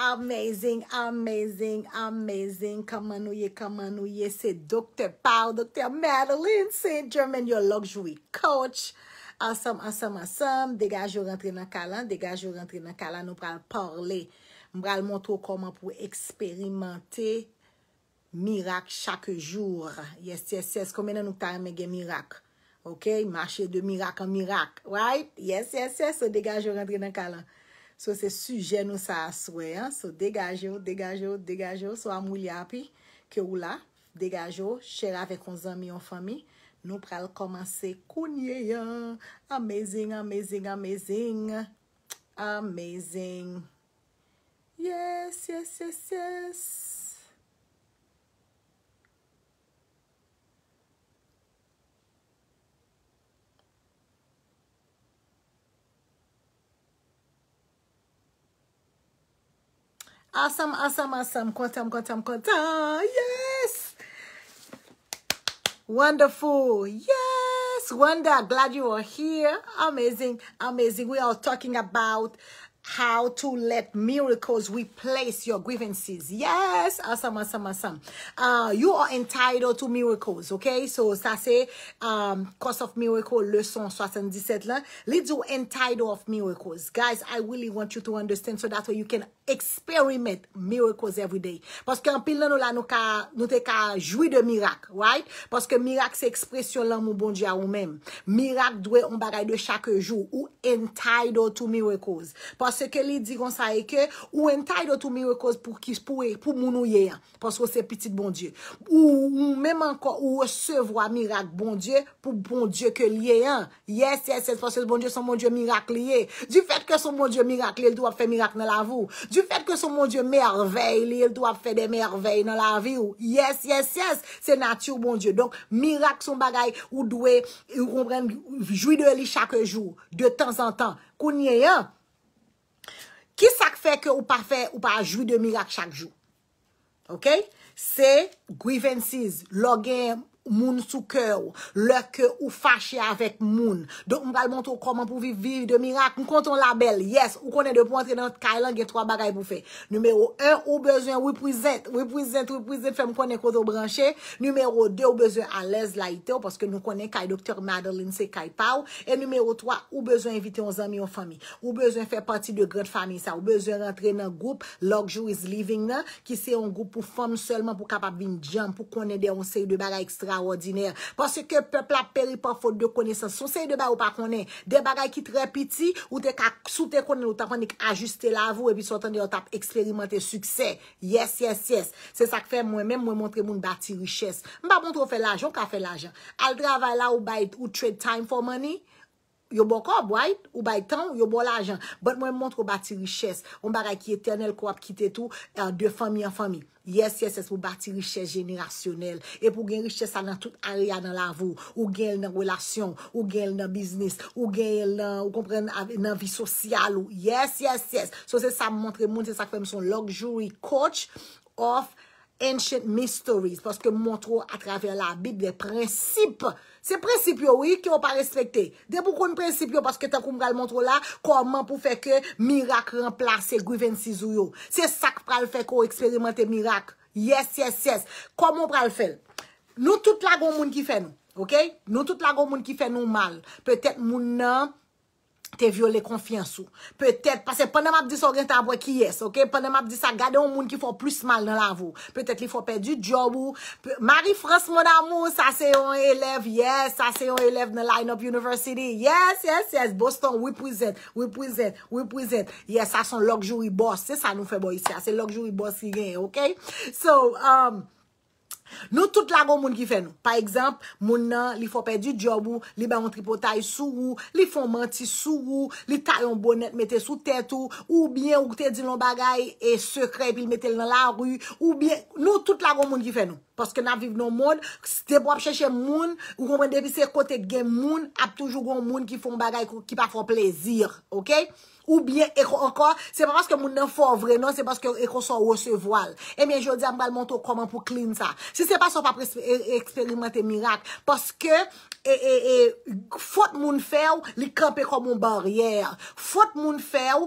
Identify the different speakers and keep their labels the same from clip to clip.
Speaker 1: Amazing, amazing, amazing, kamanouye, kamanouye, se Dokter Paul, Dokter Madeline, Saint-Germain, your luxury coach, asam, asam, asam, degaj ou rentre nan kalan, degaj ou rentre nan kalan, nou pral parle, mbral montrou koman pou eksperimante, mirak chake jour, yes, yes, yes, komenan nou ta amege mirak, ok, mache de mirak an mirak, right, yes, yes, yes, ou degaj ou rentre nan kalan. Sou se suje nou sa aswe, an. Sou degajo, degajo, degajo. Sou amouly api, ke ou la. Degajo, chela ve kon zami ou fami. Nou pral komanse kounye, an. Amezin, amezin, amezin. Amezin. Yes, yes, yes, yes. Awesome, awesome, awesome. Quantum, quantum, quantum. Yes. Wonderful. Yes. Wonder! glad you are here. Amazing, amazing. We are talking about how to let miracles replace your grievances. Yes! Asam, asam, asam. Uh, you are entitled to miracles, ok? So, sa se, cause of miracles, le son 77 la. Let's do entitled of miracles. Guys, I really want you to understand so that way you can experiment miracles every day. Poske an pil la nou la nou te ka jouy de mirak, right? Poske mirak se ekspresyon lan mou bon diya ou men. Mirak dwe on bagay de chake jou ou entitled to miracles. Poske se ke li diron sa e ke, ou entay do tou mirakos pou moun ou ye yon, paskou se petit bon die. Ou mèm anko, ou se vwa mirak bon die, pou bon die ke liye yon. Yes, yes, yes, paskou se bon die son bon die mirak liye. Du fet ke son bon die mirak li, el do ap fe mirak nan la vou. Du fet ke son bon die merveil li, el do ap fe de merveil nan la vou. Yes, yes, yes, se nati bon ou bon die. Donk, mirak son bagay, ou dwe, ou kompren, jouy de li chak jou, de tan san tan, konye yon, Ki sak fè ke ou pa fè ou pa ajou de mirak chak jou? Ok? Se, grievances, logèm, moun sou kèw. Le kèw ou fache avèk moun. Don mbal montou koman pou vivi de mirak. Mkonton label. Yes. Ou konen de pou antre nan kailan gen 3 bagay pou fè. Numero 1 ou bezwen wepou zèt. Wepou zèt wepou zèt fèm konen koto branchè. Numero 2 ou bezwen alèz la itèw poske nou konen kay dr. Madeline se kaypaw. Et numero 3 ou bezwen evite yon zami yon fami. Ou bezwen fè pati de grèd fami sa. Ou bezwen rentre nan goup. Logjou is living nan. Ki se yon goup pou fèm selman pou kapap vin djan pou konen de Ordinèr, porsè ke pepla peri pa fote de kone san Sonsè yon deba ou pa konè De bagay ki te repiti Ou te ka soute konè ou ta konè Ajuste la avou e pi sotan de yo tap eksperimente Suksè, yes, yes, yes Se sa ke fè mwen, mwen mwen montre moun bati richès Mpa montre ou fè l'ajon, ka fè l'ajon Al drava la ou bayt ou trade time for money Yo bon kob, ou bay tan, ou yo bon lajan. Bot mwen montre ou bati riches. Ou mbara ki eternel ko ap kite tou, euh, de fami an fami. Yes, yes, yes, pou bati riches jenerasyonel. E pou gen riches sa nan tout aria nan lavo. Ou gen el nan relasyon, ou gen el nan biznis, ou gen el nan, ou kompre nan vi sosyal. Yes, yes, yes. So se sa montre moun, se sa fèm son lògjouri kòtch of generasyonel. Ancient mysteries. Paske mwontro a traver la bit de prinsip. Se prinsip yo wik yo pa respekte. De pou kon prinsip yo. Paske ta koum pral mwontro la. Kouman pou feke mirak remplase Gouven Sizou yo. Se sak pral feke yo eksperimente mirak. Yes, yes, yes. Kouman pral fel. Nou tout la goun moun ki fen nou. Ok? Nou tout la goun moun ki fen nou mal. Petet moun nan... te viole konfiansou. Petèt, pasè, pandèm ap di sa, gen ta abwe ki yes, ok, pandèm ap di sa, gade yon moun ki fò plus mal nan la vò. Petèt li fò pè di job ou, mari fras mon amou, sa se yon elev, yes, sa se yon elev nan line up university, yes, yes, yes, bostan, wipouzet, wipouzet, wipouzet, yes, sa son lokjou i bòs, se sa nou fè bo yisi, sa se lokjou i bòs ki gen, ok, so, am, um, Nou tout la goun moun ki fè nou, pa ekzamp, moun nan li fò pè di job ou, li bè yon tripotay sou ou, li fò manti sou ou, li tay yon bonet mette sou tèt ou, ou bien ou kote di yon bagay e sekre pi mette lè nan la rü, ou bien, nou tout la goun moun ki fè nou, paske nan viv nou moun, se te bò ap chèche moun, ou komende bi se kote gen moun, ap toujou goun moun ki fò bagay ki pa fò plezir, ok? Ou byen, ekon ankon, seman paske moun nan fò vre nan, seman paske ekon son wò se voal. Emen, jò diyan mbal mwonto koman pou klin sa. Se sepan son pa eksperimente mirak. Paske, fote moun fèw, li krepe kon moun bariyer. Fote moun fèw,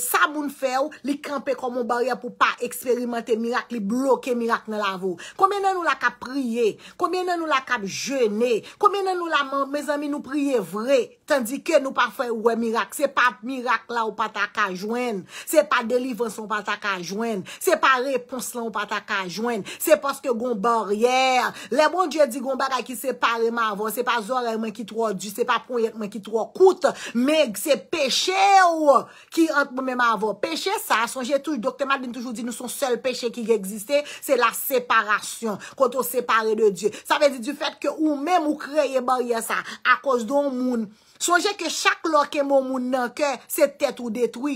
Speaker 1: sa moun fèw, li krepe kon moun bariyer pou pa eksperimente mirak, li bloke mirak nan la vò. Komen nan nou la kap priye? Komen nan nou la kap jene? Komen nan nou la, mez ami, nou priye vre? Tandikè nou pa fè ouè mirak. Se pa mirak la ou pata kajwen. Se pa delivanson pata kajwen. Se pa repons lan ou pata kajwen. Se paske gombar yè. Le bon dje di gombar a ki separe ma avon. Se pa zorè men ki tro di. Se pa ponye men ki tro koute. Men se peche ouè ki ant mou men ma avon. Peche sa. Sonje touj. Dokte madin toujou di nou son sel peche ki gègziste. Se la separasyon. Kont ou separe de dje. Sa ve di du fèt ke ou mèm ou kreye bar yè sa. A kos do moun. Soje ke chak lò ke moun moun nan kè, se tèt ou detwi.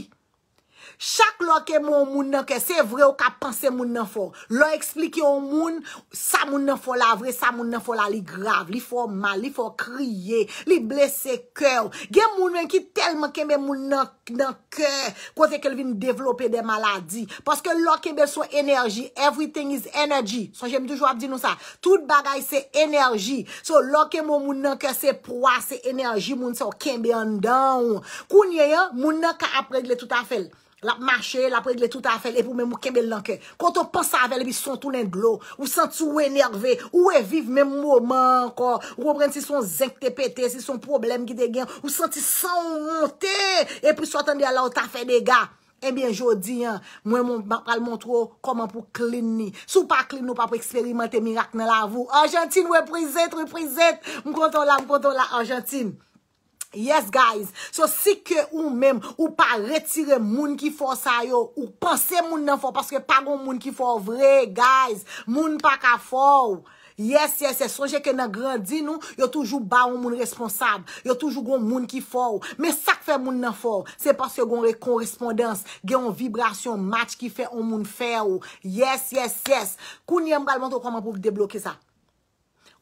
Speaker 1: Chak lò ke moun moun nanke, se vre ou ka panse moun nanfo. Lò eksplike yon moun, sa moun nanfo la vre, sa moun nanfo la li grav, li fo mal, li fo kriye, li blese kèw. Gen moun wèn ki telman kembe moun nanke, kote ke lvin devlope de maladi. Paske lò kembe sou enerji, everything is enerji. So jem dij wap di nou sa, tout bagay se enerji. So lò kembe moun nanke se proa, se enerji, moun se o kembe an dan. Koun ye yon, moun nanke apregle tout afel. La ap mache, la ap regle tout a fe, le pou mè mou kembe lankè. Konton pa sa vele bi son tout nè glou. Ou santi ou e nerve, ou e vive mè mou mè anko. Ou ou pren si son zèk te pète, si son problem ki te gen. Ou santi son wote. E pi sotan di ala ou ta fe dega. E mè jodi, mwen mou pal montro koman pou klin ni. Sou pa klin nou pa pou eksperimente mirak nè la avou. Argentine ou e prizette, prizette. Mwen konton la, mwen konton la, Argentine. Yes guys, so si ke ou mèm, ou pa retire moun ki fò sa yo, ou panse moun nan fò, paske pa goun moun ki fò vre, guys, moun pa ka fò, yes, yes, e sonje ke nan grandi nou, yo toujou ba woun moun responsab, yo toujou goun moun ki fò, me sak fe moun nan fò, se paske goun re korespondans, gen yon vibrasyon mat ki fe yon moun fè ou, yes, yes, yes, koun yon bal mont ou konman pou debloke sa,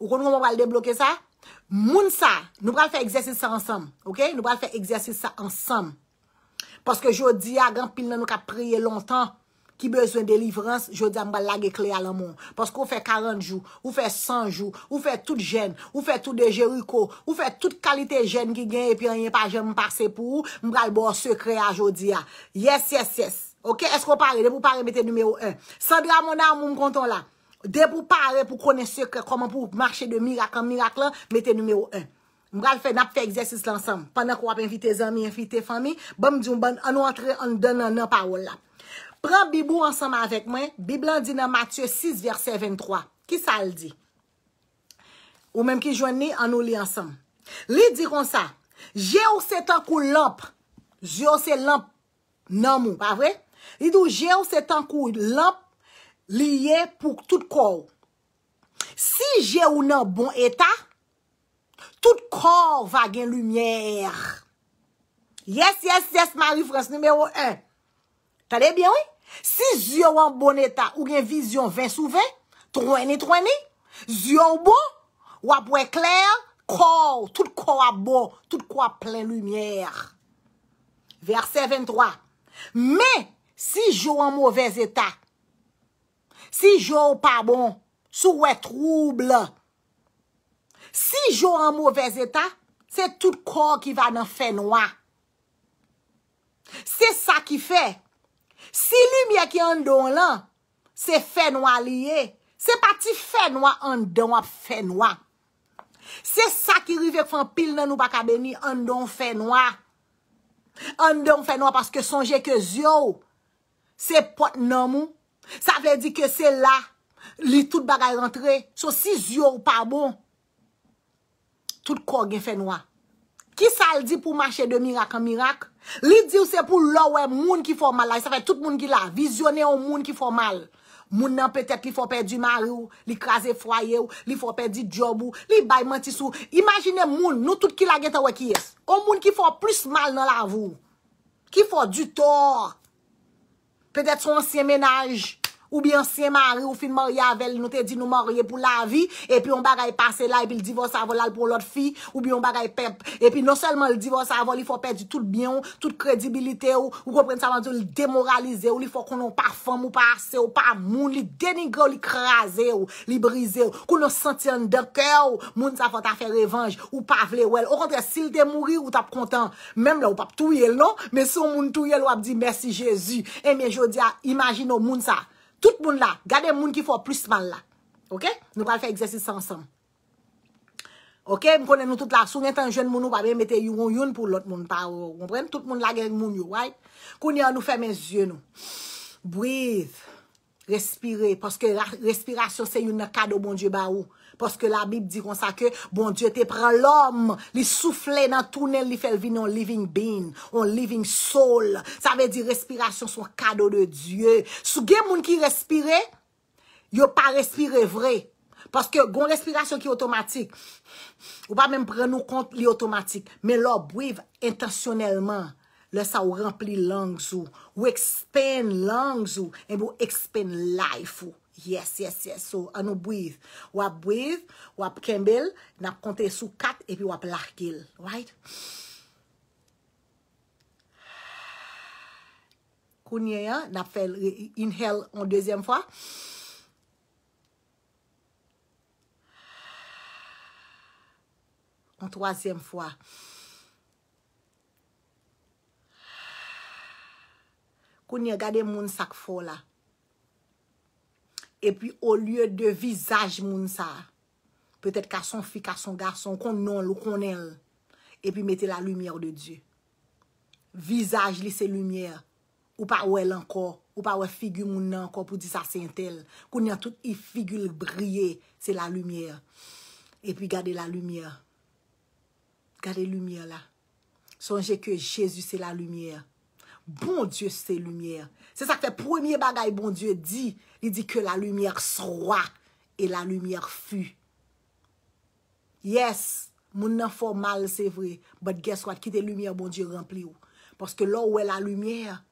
Speaker 1: ou konman bal debloke sa? Moun sa, nou pral fè egzèsis sa ansam, ok? Nou pral fè egzèsis sa ansam Paske jodi a, gran pil nan nou ka preye lontan Ki bezwen de livrans, jodi a mba lage kle a la moun Paske ou fè 40 jou, ou fè 100 jou, ou fè tout jen, ou fè tout de jeruko Ou fè tout kalite jen ki gen, epi anye pa jen mparse pou Mbral bo se kre a jodi a Yes, yes, yes Ok, esko pare? Ne pou pare mette numeo 1 Sandi a moun nan moun konton la De pou pare pou kone se ke koman pou marche de mirak an mirak la, mette numeo 1. Mga l fè nap fè egzèsis l ansam. Panan kwa ap invite zami, invite fami, bom di yon ban an wantre an don nan nan parol la. Pren bibou ansam avèk mwen, biblan di nan Mathieu 6 verset 23. Ki sa al di? Ou menm ki jwenni, an ou li ansam. Li di kon sa, je ou se tankou lamp, je ou se lamp nan moun, pa vre? Li dou je ou se tankou lamp liye pou tout kou. Si je ou nan bon etat, tout kou va gen lumièr. Yes, yes, yes, ma li frans, noumè ou un. Tade bien, oui? Si je ou nan bon etat, ou gen vizyon 20 sou 20, 30, 30, je ou bon, wap wè kler, kou, tout kou wap bon, tout kou wap plè lumièr. Verset 23. Men, si je ou nan mouvez etat, Si jo ou pa bon, sou wè trouble. Si jo an mwovez eta, se tout kwa ki va nan fè noa. Se sa ki fè. Si lumiè ki an don lan, se fè noa liye. Se pati fè noa, an don wap fè noa. Se sa ki rivek fan pil nan ou baka beni, an don fè noa. An don fè noa, paske sonje ke zyo, se pot nan mwou. Sa vle di ke se la Li tout bagay rentre So si zyo ou pa bon Tout kò gen fè noua Ki sal di pou mache de mirak an mirak Li di ou se pou loue moun ki fò mal Sa fè tout moun ki la Vizyonè ou moun ki fò mal Moun nan petèk li fò perdi mar ou Li krasè fwaye ou Li fò perdi job ou Li bay mantis ou Imagine moun nou tout ki la gen ta wèk yes Ou moun ki fò plus mal nan la avou Ki fò du tork Pe det sou ansye menaj? ou bi an siye mari ou fin mor yavel nou te di nou morye pou la vi, epi on bagay pase la epi l divos avol al pou lot fi, ou bi on bagay pep, epi non selman l divos avol li fo pe di tout bion, tout kredibilite ou, ou ko pren sa vantou li demoralize ou, li fo konon pa fom ou pa ase ou, pa moun li denigre ou li kraze ou, li brize ou, konon sentyen de kè ou, moun sa fote a fe revanj ou pa vle ou el. Ou kontre non? si l te mouri ou tap kontan, menm la ou pap touye l non, me sou moun touye l ou ap di mersi Jezu, e men jodi a imagino moun sa. Tout moun la. Gade moun ki fò plus mal la. Ok? Nou pral fè egzèsis ansan. Ok? M konen nou tout la. Sou gen tan jen moun nou pa ben mette yon yon pou lot moun pa ou. M pren tout moun la gen moun yon. Koun ya nou fè men zyen nou. Breathe. Respire. Paske respiration se yon nan kado moun dje ba ou. Paske la Bib di kon sa ke, bon, Dieu te pren l'homme, li souffle nan tounel li fel vin yon living being, yon living soul. Sa ve di respiration son kado de Dieu. Sou gen moun ki respire, yon pa respire vre. Paske gon respiration ki otomatik, ou pa men pren nou kont li otomatik. Men lò bouiv intasyonelman, lè sa ou rempli langzou, ou ekspen langzou, en bou ekspen laifou. Yes, yes, yes, so anou breathe. Wap breathe, wap kembel, nap kontre sou kat epi wap lakil, right? Kounye, nap fel inhale an deuxième fwa. An troisième fwa. Kounye, gade moun sak fo la. E pi ou lye de vizaj moun sa. Petet ka son fi, ka son garson, konon l, konon el. E pi mette la lumiè ou de Diyo. Vizaj li se lumiè. Ou pa ou el anko, ou pa ou figu moun anko pou di sa sentel. Koun ya tout i figu li brye, se la lumiè. E pi gade la lumiè. Gade lumiè la. Sonje ke Jézus se la lumiè. Bon Diyo se lumiè. Se sa kfe premier bagay bon Diyo di... di di ke la lumièr sowa e la lumièr fü. Yes, moun nan fò mal, se vre, but guess what? Kite lumièr bon Diyo rempli ou. Paske lò bon ou e la lumièr,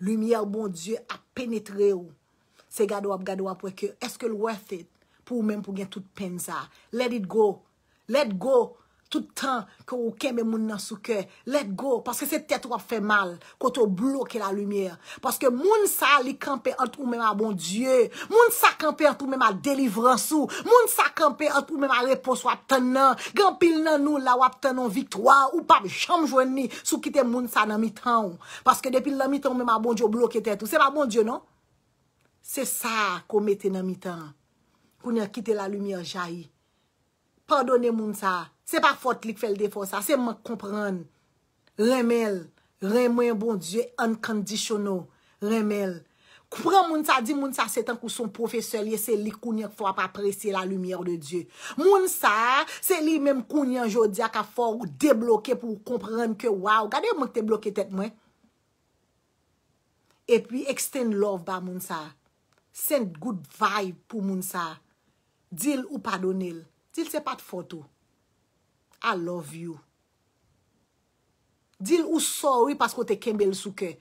Speaker 1: lumièr bon Diyo a penetre ou. Se gado ap gado ap weke, eske l'worth it pou mèm pou gen tout pen sa. Let it go. Let go. toutan, kon ou keme moun nan souke, let go, paske se tet wap fe mal, koto bloke la lumiye, paske moun sa li kampe an tou mè ma bon die, moun sa kampe an tou mè ma delivran sou, moun sa kampe an tou mè ma repos wap ten nan, gampil nan nou la wap ten nan viktoa, ou pa bicham jwen ni, sou kite moun sa nan mi tan, paske depil nan mi tan mè ma bon die o bloke tet, se pa bon die non, se sa kon mette nan mi tan, kon ya kite la lumiye jayi, pardonne moun sa, Se pa fote li k fe l defo sa. Se mwen komprende. Remel. Remen bon diye. Unconditional. Remel. Kupre moun sa di moun sa setan kou son profese li. Se li kounen fwa pa prese la lumiye de diye. Moun sa se li menm kounen jodi a ka fwa ou debloke pou komprende ke waw. Gade mwen te bloke tet mwen? E pi extend love ba moun sa. Send good vibe pou moun sa. Dil ou padonil. Dil se pa te fote ou. I love you. Dil ou so, oui, pasko te kembe l souke.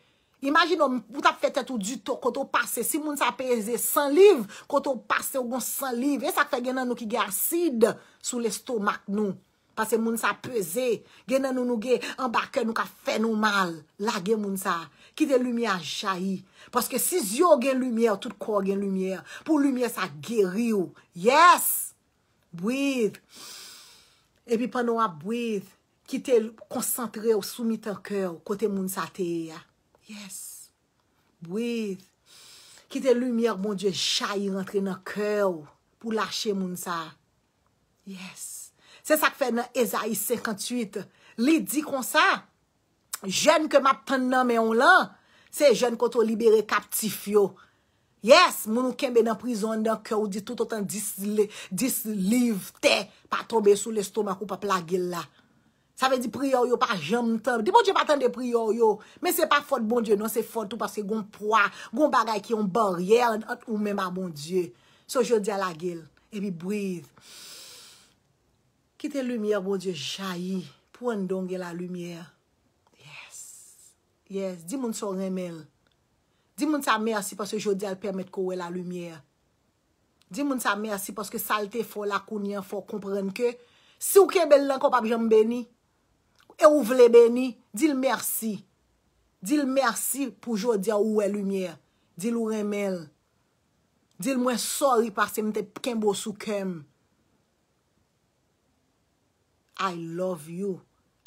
Speaker 1: Imagin, ou ta fetet ou dito, koto pase, si moun sa peze, san liv, koto pase, ou gon san liv, e sak fe genan nou ki ge asid sou l estomak nou. Pase moun sa peze, genan nou nou ge, ambake nou ka fenou mal. La gen moun sa, ki de lumiye a jayi. Paske si zyo gen lumiye, ou tout kore gen lumiye, pou lumiye sa geri ou. Yes! Breathe! E pi panon a bouid, ki te konsantre ou soumit an kèw kote moun sa teye ya. Yes. Bouid. Ki te lumièr moun dje chay rentre nan kèw pou lache moun sa. Yes. Se sa k fè nan Ezaïs 58, li di kon sa, jen ke map tan nan me yon lan, se jen koto libere kaptif yo. Yes, moun kèmbe nan prizon, nan kèw, di toutotan dislive, te, pa tombe sou l'estomak ou pa plagil la. Sa ve di priyo yo, pa jem tombe. Di moun di patan de priyo yo, men se pa fote bon diyo, nan se fote tout parce goun pwa, goun bagay ki yon bar yel, an ou mèma bon diyo. So, je di alagil, e bi breathe. Kite lumiè, bon diyo, jayi, pou an donge la lumiè. Yes, yes, di moun so remel. Di moun sa mersi pwase jodia lpermet kowe la lumiye. Di moun sa mersi pwase salte fwo lakounyen fwo komprenke. Si ou ke bel lanko pwase jom beni, e ou vle beni, dil mersi. Dil mersi pou jodia ouwe lumiye. Dil ou remel. Dil mwen sorry pwase mwen te pkenbo sou kem. I love you.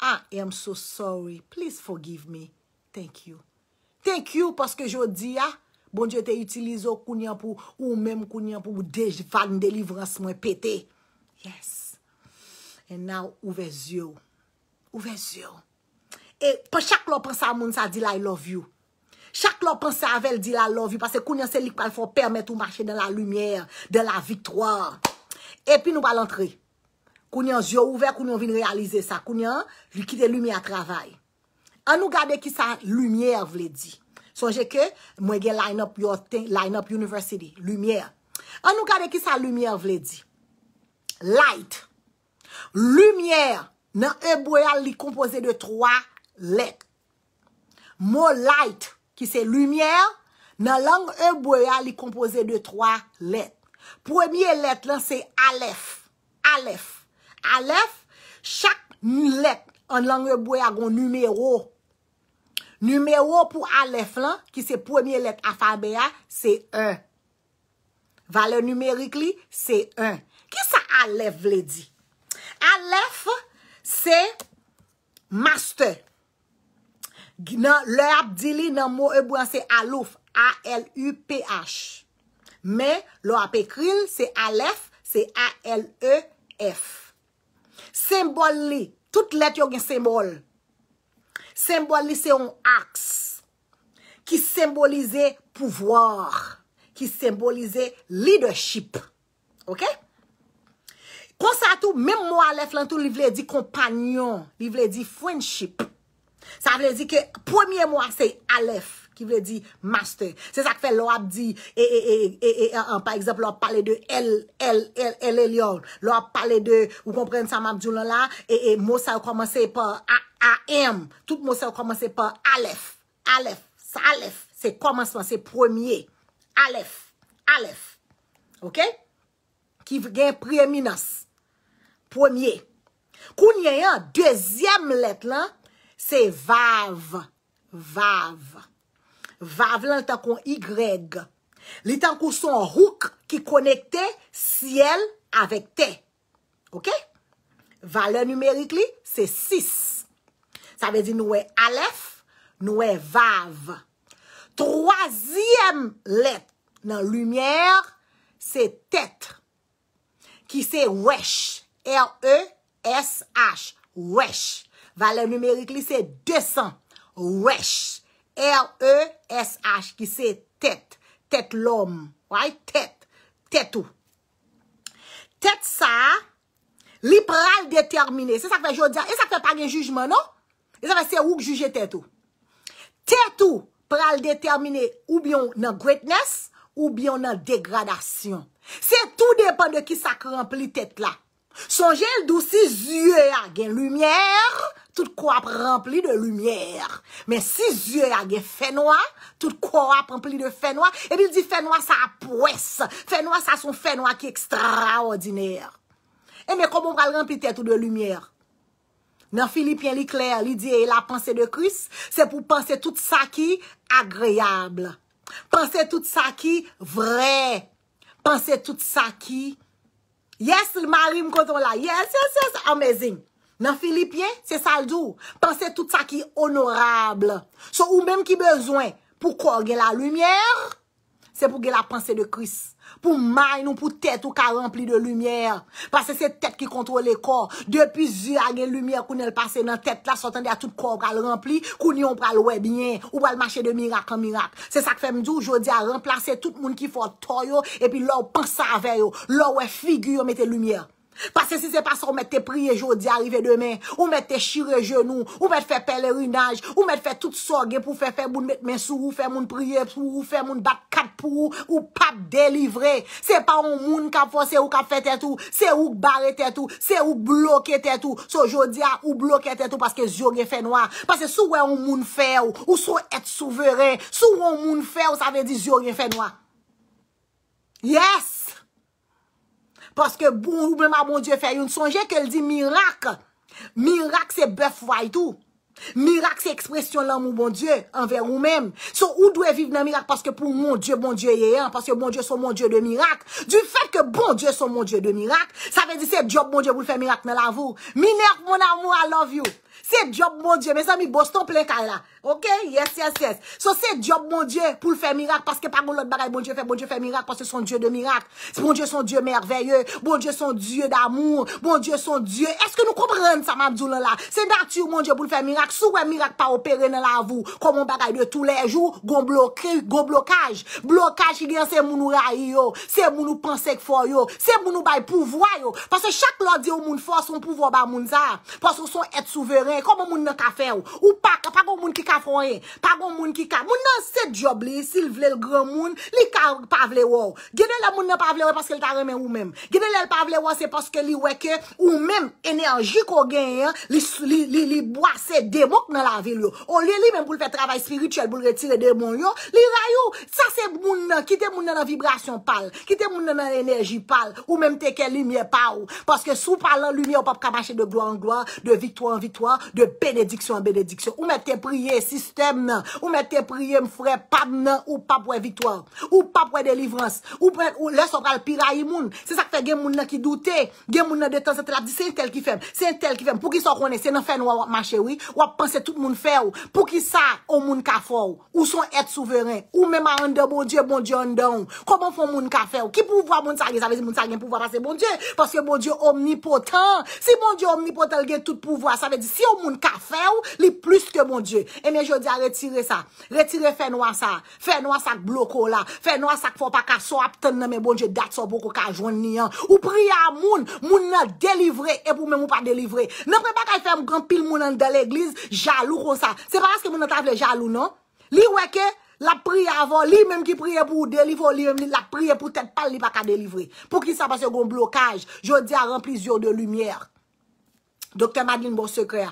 Speaker 1: I am so sorry. Please forgive me. Thank you. Thank you, parce que je vous dis, ah, bon, je t'ai utilisé au kounyan pou, ou mèm kounyan pou, ou déj, val, délivrance, mwen peté. Yes. And now, ouve zyo. Ouve zyo. Et, pas chak lò pensè a moun, sa di la, I love you. Chak lò pensè avel, di la, I love you, parce kounyan, se lik pa, fò, pèmè tou mâche de la lumièr, de la vitroir. Et pi, nou pa l'antré. Kounyan, zyo ouve, kounyan, vin realize sa. Kounyan, vin kite lumiè a travèl. An nou gade ki sa lumiè vle di. Sonje ke, mwen gen line up your thing, line up university. Lumiè. An nou gade ki sa lumiè vle di. Light. Lumiè nan ebwaya li kompoze de troa let. Mo light ki se lumiè nan lang ebwaya li kompoze de troa let. Premier let lan se alef. Alef. Alef. Chak ni let an lang ebwaya gon numero. Numero pou alef lan, ki se pwemye let afabea, se 1. Vale numerik li, se 1. Ki sa alef vle di? Alef se mast. Le ap di li nan mou e bouan se alouf, A-L-U-P-H. Me, lo ap ekril, se alef, se A-L-E-F. Sembol li, e tout let yo gen semol. Symbolise yon aks, ki symbolise pouvoir, ki symbolise leadership, ok? Kon sa tou, menm mwa alef lan tou, li vle di kompanyon, li vle di friendship, sa vle di ke pwemye mwa se alef. Ki vou lè di master. Se sak fe, lò ap di e e e e e e a. Par exemple, lò ap pale de l l l l l yon. Lò ap pale de, ou kompren sam ap di w l la. E e mò sa yu komase pa a a m. Tout mò sa yu komase pa alef. Alef, sa alef. Se koman sang, se premier. Alef, alef. OK? Ki v gen preminas. Premier. Kou nye an, dezyem lèd la, se vav. Vav. Vav lan l tan kon Y. Li tan kon son rouk ki konekte Siel avèk T. Ok? Vale numérique li, se 6. Sa ve di nou e Alef, nou e Vav. Troasyem let nan Lumière, se Tetre. Ki se Wesh. R-E-S-H. Wesh. Vale numérique li, se 200. Wesh. R-E-S-H ki se tèt, tèt lòm, wè? Tèt, tèt ou. Tèt sa, li pral déterminé, se sa kve jò diyan, e sa kve pa gen jujman nou? E sa kve se ou k juje tèt ou. Tèt ou pral déterminé ou byon nan greatness, ou byon nan degradasyon. Se tout dépan de ki sa kremp li tèt la. Son jel dou si zye agen lumièr, tout kwa ap rempli de lumièr. Men si zye agen fenwa, tout kwa ap rempli de fenwa, epil di fenwa sa apwes, fenwa sa son fenwa ki ekstraordinèr. E men komon pal rempli te tout de lumièr? Men Filipien li kler, li di e la panse de kris, se pou panse tout sa ki agreyable. Panse tout sa ki vre, panse tout sa ki agreyable. Yes, le marim konton la. Yes, yes, yes, amazing. Nan Filipien, se saldou. Pense tout sa ki honorable. So ou men ki bezwen. Poukwa gen la lumièr? Se pou gen la pense de kris. pou main ou pou tèt ou ka rempli de lumièr. Pase se tèt ki kontrole kò, depi zi agen lumièr koun el pase nan tèt la, sotan de a tout kò w pral rempli, koun yon pral wè byen, ou w pral mache de mirak an mirak. Se sak fèm djou, jodi a remplase tout moun ki fò toyo, epi lò w pansa aveyo, lò wè figy yo mette lumièr. Pase si se pa sa ou mette te priye jodi arive demen, ou mette te shire jenou, ou mette fe pelerinaj, ou mette fe tout soge pou fe feboun met men sou, ou fe moun priye pou, ou fe moun bat kat pou, ou pap delivre. Se pa ou moun kap fose ou kap fe te tou, se ou bare te tou, se ou bloke te tou, so jodi a ou bloke te tou paske zio gen fe noua. Pase sou wey ou moun fe ou, ou sou et souveren, sou wey ou moun fe ou sa ve di zio gen fe noua. Yes! Paske bon ou beman bon die feyoun sonje ke l di mirak. Mirak se bef vay tou. Mirak se ekspresyon lan mou bon die anver ou men. So ou dwe vive nan mirak paske pou moun die, moun die yeyen. Paske moun die son moun die de mirak. Du fet ke moun die son moun die de mirak. Sa ve di se diop moun die bou fe mirak nan la vou. Mi ne ak moun amou, I love you. Se diop moun die, me sa mi bostan plen kal la. Ok, yes, yes, yes So se diop bon die pou l fè mirak Paske pa goun lot bagay bon die fè, bon die fè mirak Paske son die de mirak Bon die son die merveye Bon die son die d'amou Bon die son die Eske nou kompren sa madzou lala Se nartyou bon die pou l fè mirak Sou wè mirak pa operen la vou Koman bagay de tou lè jou Gon blokri, gon blokaj Blokaj liyan se moun ou ray yo Se moun ou pansek fo yo Se moun ou bay pouvo yo Paske chak lò diyo moun fò son pouvo ba moun za Paske son et souveren Koman moun ne ka fè ou Ou pak, pa goun moun a fwenye. Pagoun moun ki ka. Moun nan se job li, si l vle l gran moun, li ka pavle wou. Gede la moun nan pavle wou, paske l ta remen wou men. Gede la l pavle wou, se paske li weke, wou men enerji ko genye, li boase demok nan la vil yo. O li li men pou l fè travay spirituel, pou l retire demon yo. Li rayou, sa se moun nan, kite moun nan an vibrasyon pal, kite moun nan an enerji pal, wou men teke l lumiye pal. Paske sou palan lumiye, wou pap kabache de gloan gloan, de vitwaan vitwaan, de benediksyon benediksyon. W Sistem nan, ou mè te priye m frè Pad nan, ou pap wè vitoir Ou pap wè delivrans, ou lè so pral Pira yi moun, se sakte gen moun nan ki doutè Gen moun nan detan se tel ap di Se yon tel ki fem, se yon tel ki fem Pou ki sa konè, se nan fen wap mache wè Wap pense tout moun fèw, pou ki sa Ou bon bon moun ka fòw, ou son et souverè Ou mè mè an dè moun dje, moun dje an dè Koman fò moun ka fèw, ki pou vwa moun sa Gen sa vezi moun sa gen pou vwa rase moun dje Paske moun dje omnipotent Si moun dje omnipotent gen tout pou mè jodi a retire sa, retire fè noua sa, fè noua sa k bloko la, fè noua sa k fò pa ka so ap ten nè mè bon jè dat so poko ka joun ni an, ou pri a moun, moun na delivre e pou mè mou pa delivre, nè pre pa ka fè m gran pil moun an de l'eglise jalou kon sa, se pa aske moun an taf le jalou nan, li wè ke la pri a avon, li mèm ki pri e pou delivre, li mèm ki la pri e pou ten pal li pa ka delivre, pou ki sa pa se goun blokaj, jodi a rempli zyon de lumièr, dokte madin bon sekre,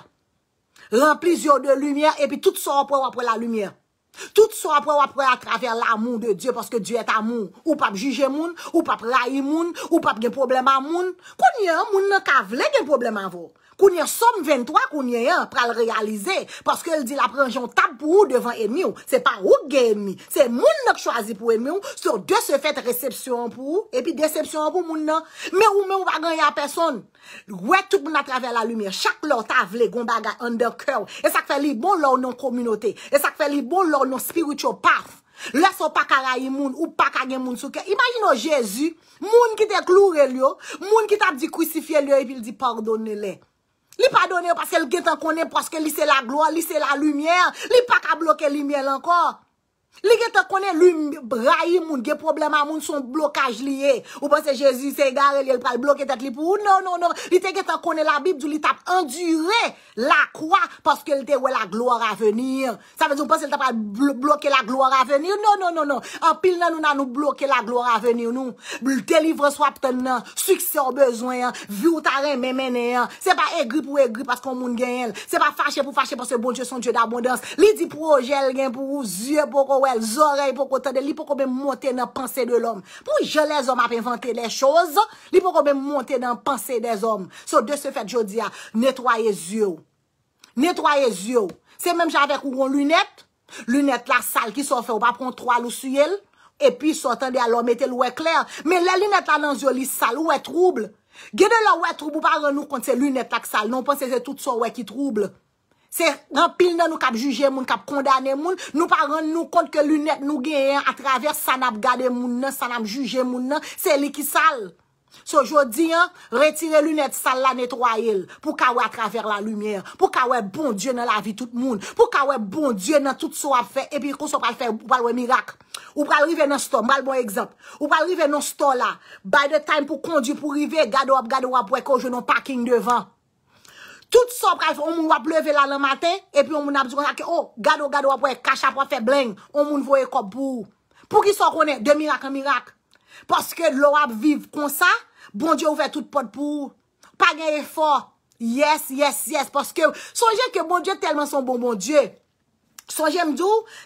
Speaker 1: Ran pliz yo de lumiye, epi tout sa wapre wapre la lumiye. Tout sa wapre wapre a traver l'amou de Diyo, paske Diyo et amou. Ou pap jije moun, ou pap rayi moun, ou pap gen problem a moun. Konye moun nan kavle gen problem a voun. kounye som 23, kounye 1, pral realize, paske el di la pranjon, tab pou ou devan enmi ou, se pa ou gen mi, se moun nou k chwazi pou enmi ou, se ou de se fete resepsyon pou ou, epi decepsyon pou moun nan, me ou me ou bagan ya peson, wè touk moun a traver la lumi, chak lor tab le, goun bagan under kèw, e sak fè li bon lor non komunote, e sak fè li bon lor non spiritual path, lè so pa karayi moun, ou pa kage moun sou kèw, imagino Jezu, moun ki te kloure lyo, oh. moun ki tab di kousifiye l Li pa donen pa sel gen tan konen paske li se la glo, li se la lumye, li pa ka bloke lumye lankon. li gen te konen lume brahim moun gen problema moun son blokaj li e ou pa se jezi se gare li el pa bloket et li pou ou non non non li te gen te konen la bib du li tap endure la kwa paske lte wè la glora a venir sa vè di ou pa se lte pa bloket la glora a venir non non non non apil nan nou nan nou bloket la glora a venir pou lte livre swap ten nan suksè ou bezwen vi ou tarè mè mè nè se pa egri pou egri paske moun gen el se pa fache pou fache paske bon chè son chè d'abondans li di pou o jel gen pou ou zye pou o ou el zorey pou kote de li pou kome mwote nan panse de lom. Mwen jelè zom ap inventè de chòz, li pou kome mwote nan panse de zom. Sò de se fèt, jò di ya, netwaye zyò. Netwaye zyò. Se mèm jave kou bon lunèt, lunèt la sal ki so fè ou pa prontro alou suyèl, epi sotande alò metè lwè kler. Men lè lunèt la nan zyò li sal, wè trouble. Gede la wè trouble ou pa renou kont se lunèt la ksal, nou panse se tout so wè ki trouble. Se rempil nan nou kap juje moun, kap kondane moun, nou pa rend nou kont ke lunet nou genyen atraver san ap gade moun nan, san ap juje moun nan, se li ki sal. Se jodi, retire lunet sal la netroye, pou kawe atraver la lumye, pou kawe bon diyon nan la vi tout moun, pou kawe bon diyon nan tout sou ap fe, epi kous ou pal fe, ou pal we mirak. Ou pal rive nan sto, mal bon egzap, ou pal rive nan sto la, bay de time pou kondi pou rive, gado ap gado ap weko, jounon paking devan. Tout sop kwa yon moun wap leve la la maten, epi yon moun ap di kon sa ke, oh, gado gado wap wè, kachap wap fè blèng, yon moun vò yon kop pou. Pou ki sop konè, de mirak an mirak. Paske lò wap viv kon sa, bon diè wè tout pot pou. Pa gen refor, yes, yes, yes, paske sonje ke bon diè telman son bon bon diè. songez j'aime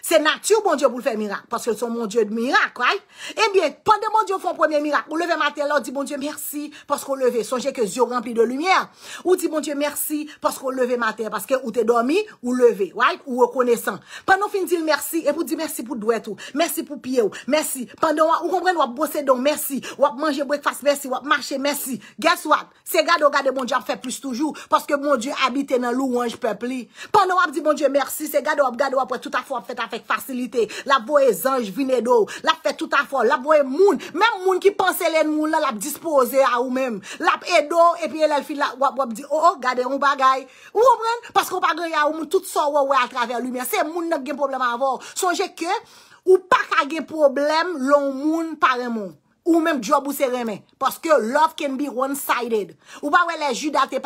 Speaker 1: c'est nature bon Dieu pour faire miracle. Parce que c'est mon Dieu de miracle, right? Eh bien, pendant mon Dieu font premier miracle, vous levez matin, on dit bon Dieu merci parce qu'on levé Songez que Dieu rempli de lumière. Ou dit bon Dieu merci parce qu'on levé matin, parce que ou t'es dormi, ou levé, right? Ou reconnaissant. Pendant fin dire merci, et vous dire merci pour tout. Merci pour pied Merci. Pendant, ou comprenez, vous bosser donc, merci. On manger breakfast, merci. On marcher, merci. Guess what? C'est gars de regarder bon Dieu fait plus toujours parce que mon Dieu habite dans louange peuple. Pendant, dit bon Dieu merci, c'est gars wap wè tout a fòp fèt a fèk fasilité. Lap wè zanj vinè dò. Lap fèt tout a fòp. Lap wè moun. Mèm moun ki panse lè n moun la, lap dispose a ou mèm. Lap e dò, epi lè l fi wap wèp di, oh oh, gade, ou bagay. Ou wè mwen? Paske ou bagay a ou moun, tout so wè wè a traver lumiè. Se moun nèk gen problem a vò. Sonje ke, ou pa kage problem, lò moun pare moun. Ou mèm diwabousè remè. Paske love can be one-sided. Ou ba wè lè judate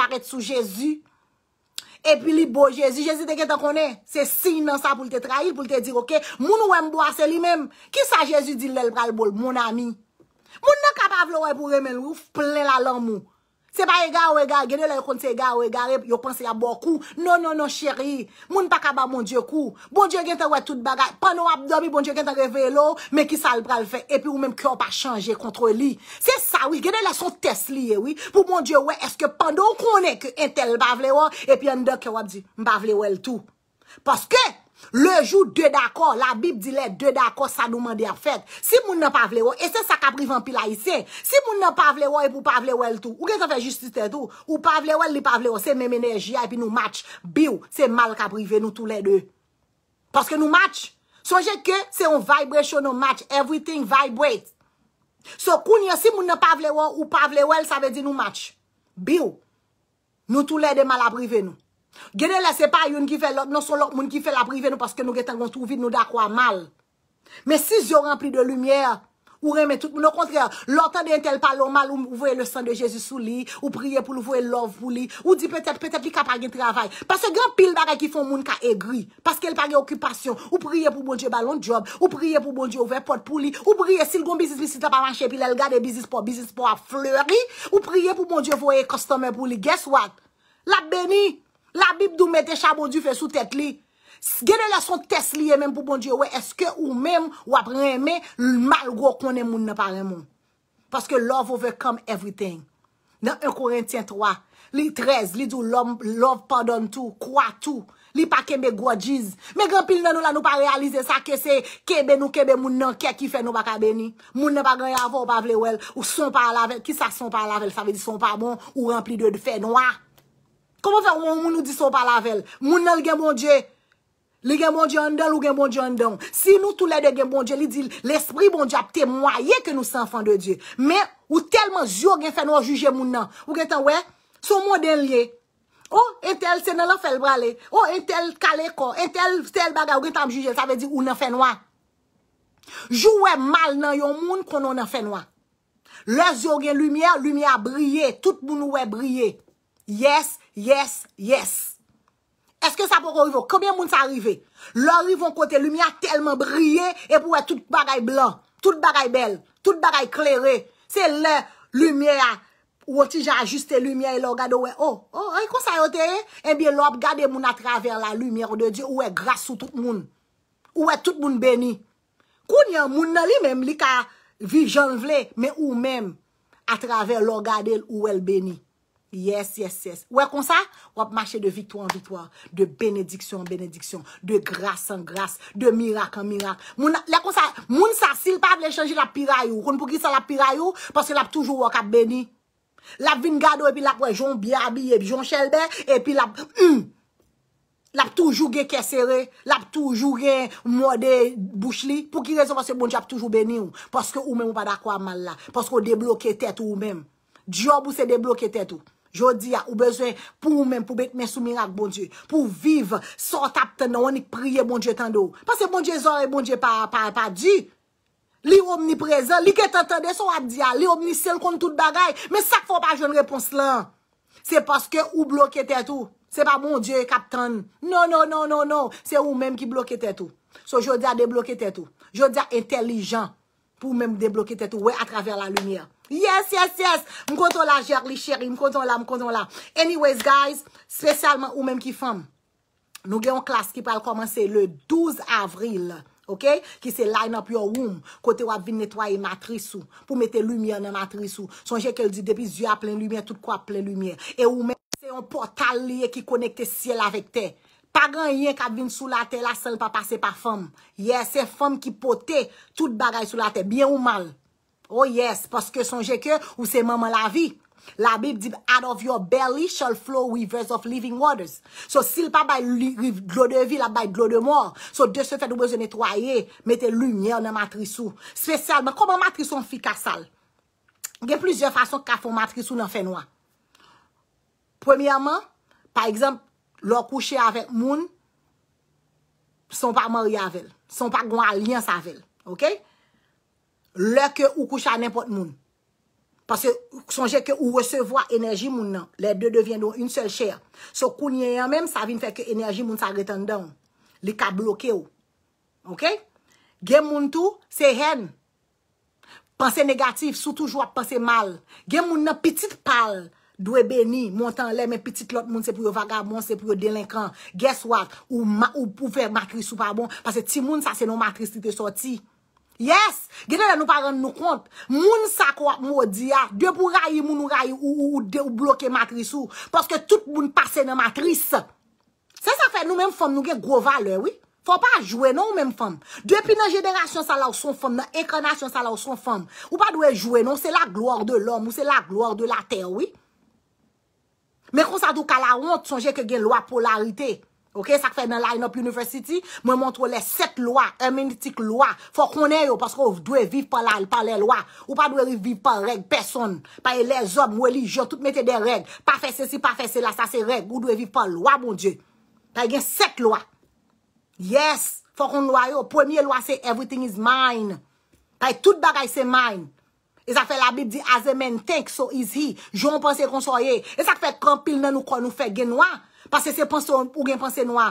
Speaker 1: Epi li bo Jezou, Jezou deke te kone, se si nan sa pou te trahi, pou te diroke, moun ou emboase li mem, ki sa Jezou di lel pral bol, moun ami, moun nan kapavle ou e pou reme louf, plen la lan moun. Se ba e ga ou e ga, genè la yo kont se e ga ou e ga, yo panse ya bokou. Non, non, non, chéri, moun pa kaba moun diyo kou. Bon diyo gen te wè tout bagay. Pan ou ap dobi, bon diyo gen te revelo, mè ki sal pral fe. E pi ou mèm ki ou pa chanje kontre li. Se sa, genè la son test li, pou moun diyo wè, eske pandou konè ki intel bavle wè, e pi an doke wè ap di, mbavle wè l'tou. Paske! Le jou, de dakor, la bib dile, de dakor, sa nou mandi ap fet. Si moun nan pavle wò, e se sa ka brivan pi la yise. Si moun nan pavle wò, e pou pavle wò el tou. Ou gen sa fe justite tou? Ou pavle wò, li pavle wò, se mèm enerji ya, e pi nou match. Biw, se mal ka brive nou tou le de. Paske nou match. Sonje ke, se yon vibrasyon nou match, everything vibrate. So koun yo, si moun nan pavle wò, ou pavle wò el, sa ve di nou match. Biw, nou tou le de mal a brive nou. Genè lese pa yon ki fè lòt, non son lòt moun ki fè lòt prive nou paske nou getan gon sou vide nou da kwa mal. Men si zyo rempli de lumiè, ou reme tout moun. Non kontre, lòt an den tel palon mal, ou voye le san de Jezus sou li, ou priye pou lou voye lòv pou li, ou di petèt, petèt li kapage travay. Pase gen pil bare ki fon moun ka egri, paske l'page okupasyon, ou priye pou bonje balon job, ou priye pou bonje ouve pot pou li, ou priye sil gon bizis li sita pa manche pi lèl gade bizis pou, bizis pou a fleuri, ou priye pou bonje voye kostome pou li. Guess what? La beni! La bib do mette chabo du fè sou tèt li. Gè de lè son tès li e mèm pou bon djè wè. Eske ou mèm wapre mè malgo konè moun ne parè moun. Paske love overcome everything. Nan 1 Korintien 3. Li 13. Li dò love pardon tout. Kwa tout. Li pa kembe gwa jiz. Me granpil nan nou la nou pa realize sa. Ke se kembe nou kembe moun nan kek ki fè nou baka beni. Moun ne pa ganyan vò ou pa vle wèl. Ou son pa lavel. Ki sa son pa lavel? Sa vè di son pa bon ou rempli de fè nou wèl. Koman fe ou moun nou diso pa lavel? Moun nan l gen bon dje? Li gen bon dje an don, l ou gen bon dje an don. Si nou tou lede gen bon dje, li di l esprit bon dje ap temoye ke nou san fan de dje. Men, ou telman zyo gen feno a juje moun nan. Ou gen tan we? Sou moun den liye. Ou oh, entel senan la fel brale. Ou oh, entel kale ko. Entel stel baga ou gen tan am juje. Sa ve di ou nan feno a. Jou we mal nan yon moun konon nan feno a. Le zyo gen lumiye, lumiye a brye. Tout moun ou we brye. Yes, yes. Yes, yes. Eske sa pou kou rivo? Koumye moun sa rive? Lò rivo kote lumiye a telman brye ep wè tout bagay blan, tout bagay bel, tout bagay kleré. Se lè lumiye a, wò ti jan ajuste lumiye lò gade wè, oh, oh, an kon sa yote e? En eh bi lò gade moun a traver la lumiye wò de di, wè gras sou tout moun. Wè tout moun beni. Koun yon moun nan li mèm li ka viv jan vle, mè ou mèm a traver lò gade wè l beni. Yes, yes, yes. Ou e kon sa? Ou ap mache de vitouan, vitouan. De benediksyon, benediksyon. De grase, en grase. De mirak, en mirak. Moun sa, sil pa ap le chanji la pirayou. Kon pou ki sa la pirayou, paske la ap toujou wak ap beni. La ap vin gado, epi la ap wè, joun biyabi, epi joun shelbe, epi la ap, hmm! La ap toujou gen kesere, la ap toujou gen mwode, bouchli. Pou ki rezon paske moun chap toujou beni ou? Paske ou men ou pa da kwa mal la. Paske ou deblokye tet ou ou men. Djo ou Jodi a ou bezwen pou mèm pou bet mè sou mirak bon diye. Pou viv, sa tapten nan wè ni priye bon diye tan do. Pas se bon diye zore, bon diye pa di. Li ou mèm ni prezen, li ke tan tan de, sa wè diya. Li ou mèm ni sel kon tout bagay. Mè sak fò pa joun repons lan. Se paske ou blokete tou. Se pa bon diye kapten. Non, non, non, non, non. Se ou mèm ki blokete tou. So jodi a deblokete tou. Jodi a intelijan. pou mèm débloke tèt ou wè a travèr la lumiè. Yes, yes, yes! Mkonton la, jèrli chèri, mkonton la, mkonton la. Anyways, guys, spesyalman ou mèm ki fam, nou gen yon klas ki pal komanse le 12 avril, ok? Ki se line up yon woum, kote wap vin netwaye matris ou, pou mette lumiè nan matris ou. Sonje ke l di, depi zi a plè lumiè, tout kwa plè lumiè. E ou mèm se yon portal liye ki konekte siel avèk tè. Pa gan yon kab vin sou la te la, se l pa pase pa fom. Yes, se fom ki pote, tout bagay sou la te, bien ou mal. Oh yes, paske sonje ke, ou se maman la vi. La bib dibe, out of your belly, shall flow rivers of living waters. So, si l pa bay glode vi, la bay glode mor. So, de se fèd oube ze netwaye, mette lunye nan matrisou. Spesyalman, komon matrisou an fi kasal? Gen plizye fason, ka foun matrisou nan fè noua. Premiyaman, par exemple, Lò kouche avèk moun, son pa mary avèl. Son pa gwa aliyan sa avèl, ok? Lò ke ou kouche anèpot moun. Pase sonje ke ou resevo a enerji moun nan. Lè dè devyen do yon yon sel chè. So kou nye yon mèm, sa vin fè ke enerji moun sa gètan dan. Li ka blokè ou. Ok? Gè moun tou, se hen. Pense negatif, sou toujwa pense mal. Gè moun nan pitit pal. Dwe beni, montan lè, men piti klot moun se pou yo vagabon, se pou yo delinkan. Guess what? Ou pou fè matrisou pa bon. Pase ti moun sa se nou matrisou te sorti. Yes! Gète lè nou pa rend nou kont. Moun sa kwa mwodi ya. Dwe pou rayi moun ou rayi ou ou ou de ou bloke matrisou. Porske tout moun pase nou matrisou. Sa sa fè nou menm fòm nou gen gro vale wè. Fò pa jwè nou menm fòm. Dwe pi nan jèderasyon sa la ou son fòm, nan ekonasyon sa la ou son fòm. Ou pa dwe jwè nou, se la gloor de lòm ou se la gloor de la t Men konsa do ka la ont, sonje ke gen lwa polarite. Ok, sak fe men line up university, men montre le set lwa, eminentik lwa. Fwa konen yo, pasko ou dwe viv pa lwa, ou pa dwe viv pa reg, peson. Paye le zob, weli, jo, tout mette de reg. Pa fe se si, pa fe se la, sa se reg, ou dwe viv pa lwa, mon die. Paye gen set lwa. Yes, fwa konen lwa yo, premier lwa se everything is mine. Paye tout bagay se mine. E sa fe la bib di, as a man, thank so is he. Jou an panse kon so ye. E sa fe kampil nan nou kon nou fe gen noua. Pase se panse ou gen panse noua.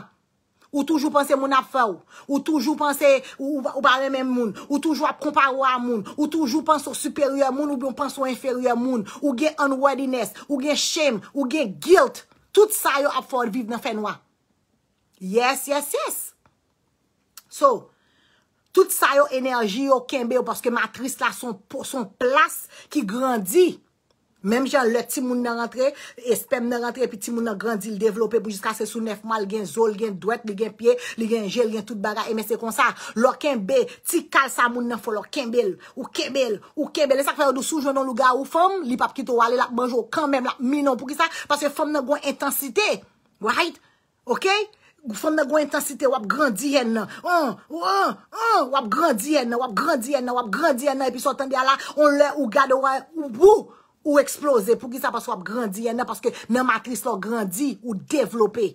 Speaker 1: Ou toujou panse moun ap faw. Ou toujou panse ou ban men moun. Ou toujou ap komparwa moun. Ou toujou panse ou superior moun ou bon panse ou inferior moun. Ou gen unworthiness. Ou gen shame. Ou gen guilt. Tout sa yo ap faw viv nan fe noua. Yes, yes, yes. So, Tout sa yo enerji yo kenbe yo paske matris la son plas ki grandi. Mem jan le ti moun nan rentre, espem nan rentre, pi ti moun nan grandi, l devlope pou jiska se sou nef mal gen zol, gen dwet, gen pie, gen gel, gen tout baga. Eme se konsa, lo kenbe, ti kal sa moun nan folo, kenbel, ou kenbel, ou kenbel. E sak fè yo dousou jounon louga ou fèm, li papkito wale, lak banjou, kanmèm lak minon pou ki sa, paske fèm nan gwen intensite, wakayt, okey? Fande gwen intensite wap grandiyen nan. An, ou an, an, wap grandiyen nan, wap grandiyen nan, wap grandiyen nan. Epi so tembya la, on lè ou gade wè, ou, ou, ou eksplose. Pou ki sa pas wap grandiyen nan, paske nan matris lò grandiy ou devlopè.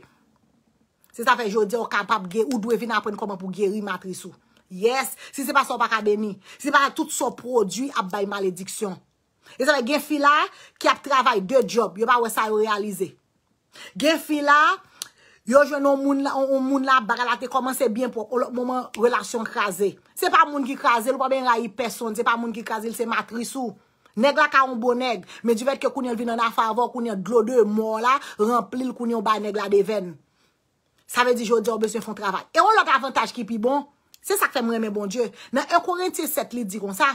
Speaker 1: Se sa fè jodi, o kapap ge, ou dwe vin apren koman pou geri matris ou. Yes, si se pa so akademi. Si se pa sa tout so prodwi ap bay malediksyon. E se fè gen fila, ki ap travay de job, yo pa wè sa yo realize. Gen fila, Yo jenon moun la, on moun la bagalate, koman se bien pou, o lòk moun la relasyon krasè. Se pa moun ki krasè, lò pa ben rayi peson, se pa moun ki krasè, lè se matrisou. Neg la ka on bon neg, mè di vet ke koun yon vinan a favo, koun yon glode, mò la, remplil koun yon bay neg la devèn. Sa ve di jò di, o besen foun travaj. E wò lòk avantage ki pi bon, se sa k fè mwen mè bon die. Nan ekorinti set li di kon sa.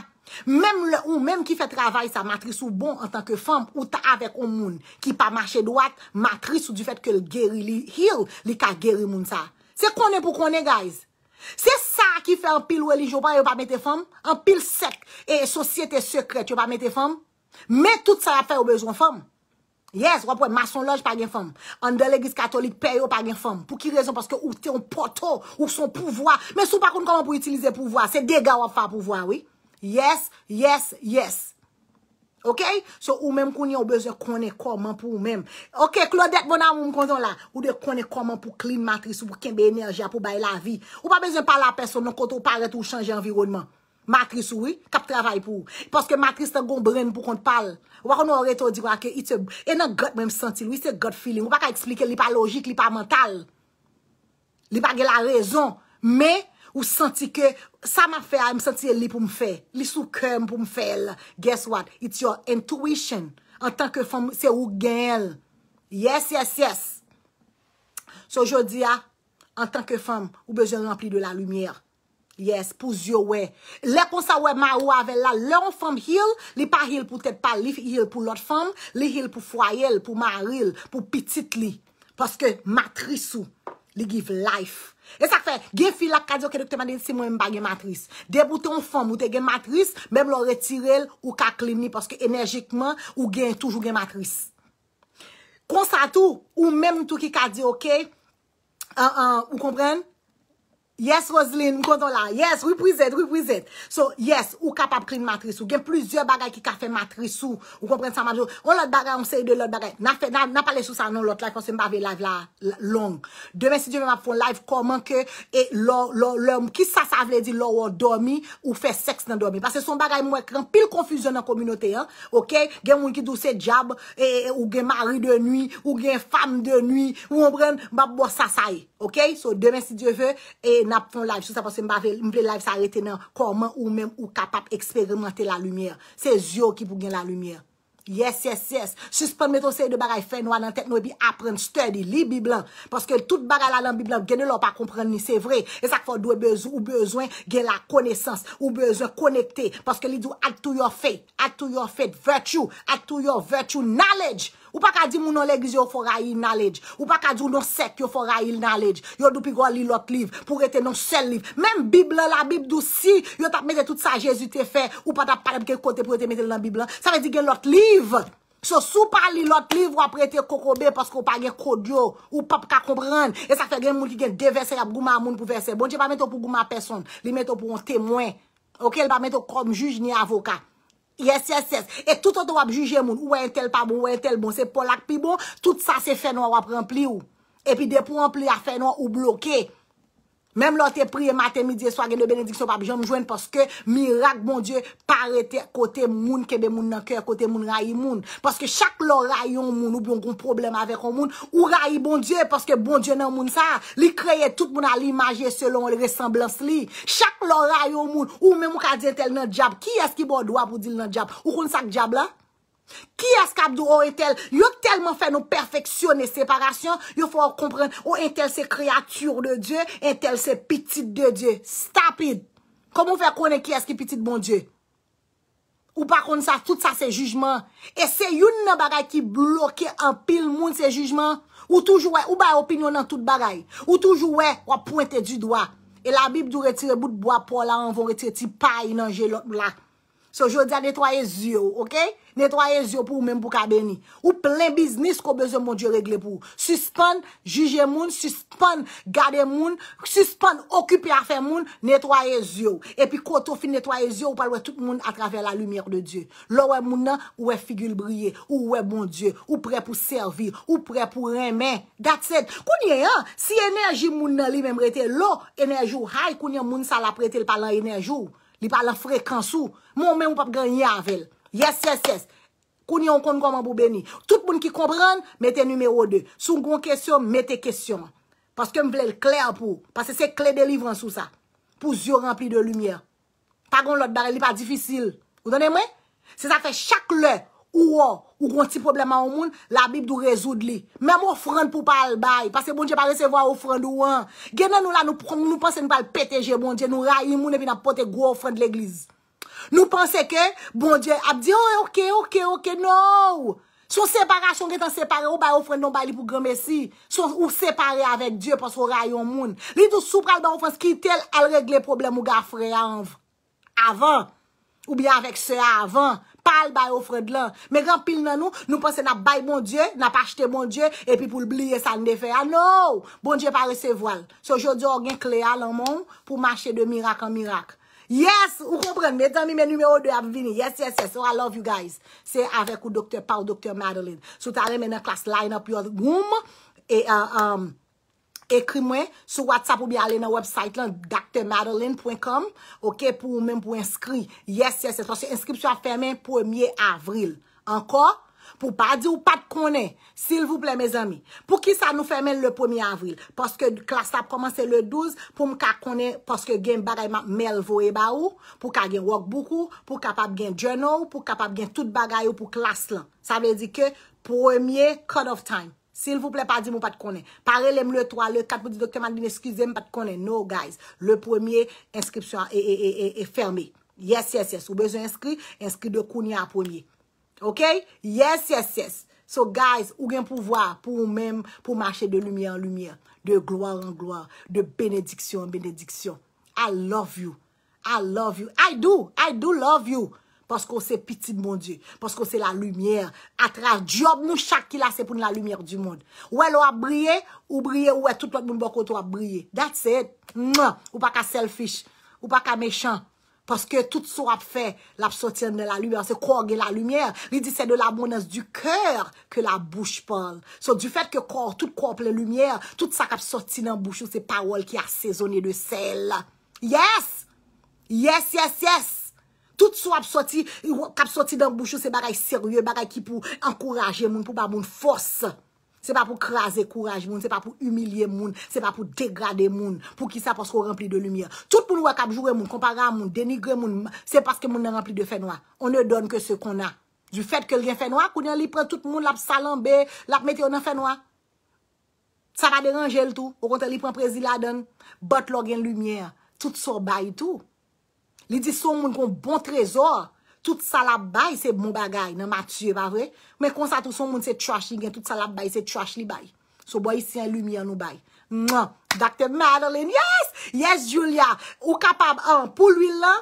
Speaker 1: Mèm lè ou mèm ki fè travay sa matris ou bon An tanke fèm ou ta avek ou moun Ki pa mache dwak matris ou du fèt Kèl gèri li hir Li ka gèri moun sa Se konè pou konè guys Se sa ki fè an pil ou elij yo pa Yo pa mette fèm An pil sek e sosyete sekret Yo pa mette fèm Mè tout sa ap fè ou bezon fèm Yes wap wè mason loj pa gen fèm An delegis katolik pe yo pa gen fèm Pou ki rezon paske ou te yon poto Ou son pouvoi Mè sou pa koun koman pou itilize pouvoi Se dega wap fè pouvoi wè Yes, yes, yes. Ok? So, ou menm kouni ou beze konen koman pou ou menm. Ok, klo dek bonan moun konton la. Ou dek konen koman pou clean matris ou pou kenbe enerja pou baye la vi. Ou pa bezen pal la peson nou kontou paret ou chanje environman. Matris ou, kap travay pou. Poske matris te gon brem pou kont pal. Ou wakon nou ore to diwa ke it se... E nan gut menm senti lou, it se gut feeling. Ou pa ka eksplike li pa logik, li pa mental. Li pa ge la rezon. Me... Ou santi ke, sa ma fe, a m senti e li pou m fe. Li sou kem pou m fe la. Guess what? It's your intuition. En tanke fom, se ou gen el. Yes, yes, yes. So, jodi ya, en tanke fom, ou bejen lantli de la lumier. Yes, pou zyo we. Le kon sa we ma ou ave la, le ou fom hil, li pa hil pou tet pa, li hil pou lot fom, li hil pou fwa el, pou ma ril, pou pitit li. Paske matrisou, li give life. Esak fe, gen filak kadi okey dok te maden si mwen mba gen matris. Deboute ou fom ou te gen matris, mem lor retirel ou kakleni paske enerjikman ou gen toujou gen matris. Konsan tou, ou mem tou ki kadi okey, ou komprenn? Yes, Roseline, konton la. Yes, we present, we present. So, yes, ou kapap klin matris. Ou gen plizye bagay ki ka fe matris. Ou, ou kompren sa majo. Ou lot bagay, ou sey de lot bagay. Na pale sou sa nou lot la, konsen ba ve live la long. Demen si diyo ve map fon live, koman ke, e lò, lò, lò, ki sa sa vle di lò ou domi, ou fe seks nan domi. Pase son bagay mwen kren pil konfusyon nan kominote, ok? Gen mwen ki douse jab, e, e, ou gen mari de nwi, ou gen fam de nwi, ou mwen pren, mwen bo sa sa e, ok? nap fon laj, sou sa fose mbe laj sa rete nan koman ou menm ou kapap eksperimante la lumiye. Se zyo ki pou gen la lumiye. Yes, yes, yes. Suspon meton se yon de bagay fenwa nan tek nou e bi apren, study, li biblan. Paske tout bagay la lan biblan, gen nou lop a kompren ni se vre. E sak fò dwe bezou ou bezouen gen la koneysans, ou bezouen konekte. Paske li djou add to your faith. Add to your faith, virtue. Add to your virtue, knowledge. Ou pa ka di mounon legize yo forayil naledj. Ou pa ka di mounon sek yo forayil naledj. Yo dupi gwa li lot liv pou rete non sel liv. Mem bibla la, bib du si. Yo tap mese tout sa jesute fe. Ou pa tap parem ke kote pou rete mese lan bibla. Sa ve di gen lot liv. So sou pa li lot liv wap rete kokobe paske ou pa gen kodyo. Ou pap ka komprende. E sa fe gen moun ki gen devese ap gouman moun pou verse. Bonche pa meto pou gouman peson. Li meto pou an temwen. Ok, li pa meto kom juj ni avoka. Yes, yes, yes. E tout an te wap juje moun. Ou en tel pa bon, ou en tel bon. Se polak pi bon. Tout sa se fè nan wap rempli ou. E pi depo wap rempli a fè nan ou bloke. Mèm lò te priye, ma te midye, swagen de benediksyon papi, jom jwen porske mirak bon die, parete kote moun, kebe moun nan kèr, kote moun rayi moun. Porske chak lò rayi yon moun, ou bion goun problem avek yon moun, ou rayi bon die, porske bon die nan moun sa, li kreye tout moun a li imaje selon lé ressemblance li. Chak lò rayi yon moun, ou mèm mou ka djen tel nan djab, ki eski bo dwa pou dil nan djab, ou kon sak djab la? Ki eskap do ou etel? Yo telman fe nou perfeksyon e separasyon, yo fwa ou kompren ou oh, entel se kreatur de Diyo, entel se pitit de Diyo. Stop it! Koman fe konen ki eski pitit bon Diyo? Ou pa kon sa tout sa se jujman? E se yon nan bagay ki bloke an pil moun se jujman? Ou toujou we? Ou bay opinyon nan tout bagay? Ou toujou we? Ou apointe di doa? E la bib do retire bout bo apola, an von retire ti pay nan jelot la. So jodi a detwaye zyo, ok? Ok? Netwaye zyo pou ou menm pou kabeni. Ou plen biznis ko bezon moun diyo regle pou. Suspon, juje moun, suspon, gade moun, suspon, okupi afe moun, netwaye zyo. E pi koto fi netwaye zyo, ou palwe tout moun atrave la lumiye de diyo. Lo we moun nan, ou we figil brye, ou we moun diyo, ou pre pou servi, ou pre pou reme. That said, kounye an, si enerji moun nan li menm rete, lo enerji ou hay kounye moun sal aprete li palan enerji ou, li palan frekans ou, moun menm ou pap genye avel. Yes, yes, yes. Kouni yon kon koman pou beni. Tout moun ki kompran, mette numero 2. Sou moun kon kesyon, mette kesyon. Paske m vle l kle apou. Paske se kle belivran sou sa. Pou zyo rempli de lumiye. Pagoun lot bare li pa difisil. Ou donen mwen? Se sa fe chak le, ou ou, ou kon ti probleman ou moun, la bib dou rezoud li. Mem ou ofrand pou pal bay. Paske moun je pa resevo a ofrand ou an. Genen nou la nou pense mou pal peteje bon moun je. Nou rayi moun evi na pote gwo ofrand l'eglize. Nou panse ke, bon Dje ap di, oye, oh, okey, okey, okey, nou! Sou separasyon gen tan separe, ou bay ofred nan bay li pou grame si. Sou ou separe avek Dje, pas ou ray yon moun. Li tou sou pral bay ofred, ki tel al regle problem ou ga frey anv. Avan, ou bi avek se avan, pal bay ofred lan. Me rampil nan nou, nou panse na bay bon Dje, na pa chete bon Dje, epi pou l'bliye sa n de fe, an nou! Bon Dje pare se voal. Sou jodi ou gen kleal an moun, pou mache de mirak an mirak. Yes, ou kompren, metan mi men numero 2 ap vini. Yes, yes, yes, ou I love you guys. Se avek ou doktor, pa ou doktor Madeleine. Sou ta ale men en klas line up your room. E, e, e, ekri mwen. Sou WhatsApp ou bi ale nan website lan, drmadeleine.com. Ok, pou ou men pou inskri. Yes, yes, yes, ou se inskripsyon fè men pou miye avril. Anko? pou pa di ou pat konen, s'il vous plè mè zami. Pou ki sa nou fè men le 1 avril? Poske klas sa promanse le 12, pou m ka konen, poske gen bagayman melvo e ba ou, pou ka gen wok boukou, pou kapap gen journal, pou kapap gen tout bagay ou pou klas lan. Sa ve di ke, premier cut of time. S'il vous plè pa di m ou pat konen. Parele m le 3, le 4, pou di dokteman din eskize m pat konen. No guys, le premier inskripsyon e ferme. Yes, yes, yes, ou bezo inskri, inskri de konen a premier. Ok? Yes, yes, yes. So guys, ou gen pou vwa pou mèm pou mache de lumiè en lumiè. De gloire en gloire. De benediksyon en benediksyon. I love you. I love you. I do. I do love you. Paske ou se piti de mon die. Paske ou se la lumiè. A traj diob nou chak ki la se pou ni la lumiè di moun. Ouè lou a briye, ou briye ouè tout lòt moun bokot ou a briye. That's it. Ou pa ka selfish. Ou pa ka mechant. Paske tout sou ap fè l'absotièm de la lumièr, se kwa ge la lumièr, li di se de la mounèz du kèr ke la bouche pan. So, du fèt ke kwa, tout kwa ap le lumièr, tout sa kapsotièm nan bouchou, se pawol ki a sezonè de sel. Yes! Yes, yes, yes! Tout sou ap sotièm, kapsotièm nan bouchou, se bagay seryè, bagay ki pou ankorajè moun pou ba moun fòsè. Se pa pou kraser kouraj moun, se pa pou humilier moun, se pa pou degrader moun, pou ki sa pa sou rempli de lumiè. Tout moun wakab joure moun, kompara moun, denigre moun, se paske moun nan rempli de fè noa. On ne donne ke se kon a. Du fèt ke l gen fè noa, kounen li pren tout moun la psalambe, la pmète yon nan fè noa. Sa pa deranje l tou, ou konten li pren prezi laden. Bot lor gen lumiè, tout sou bayi tou. Li di sou moun kon bon trezor. Tout salap bay, se mou bon bagay, nan matye, pa vre? Men konsa tout son moun se trash li gen. Tout salap bay, se trash li bay. So boy, si en lumi anou bay. Dr. Madeline, yes! Yes, Julia! Ou kapab an pou lwi lan?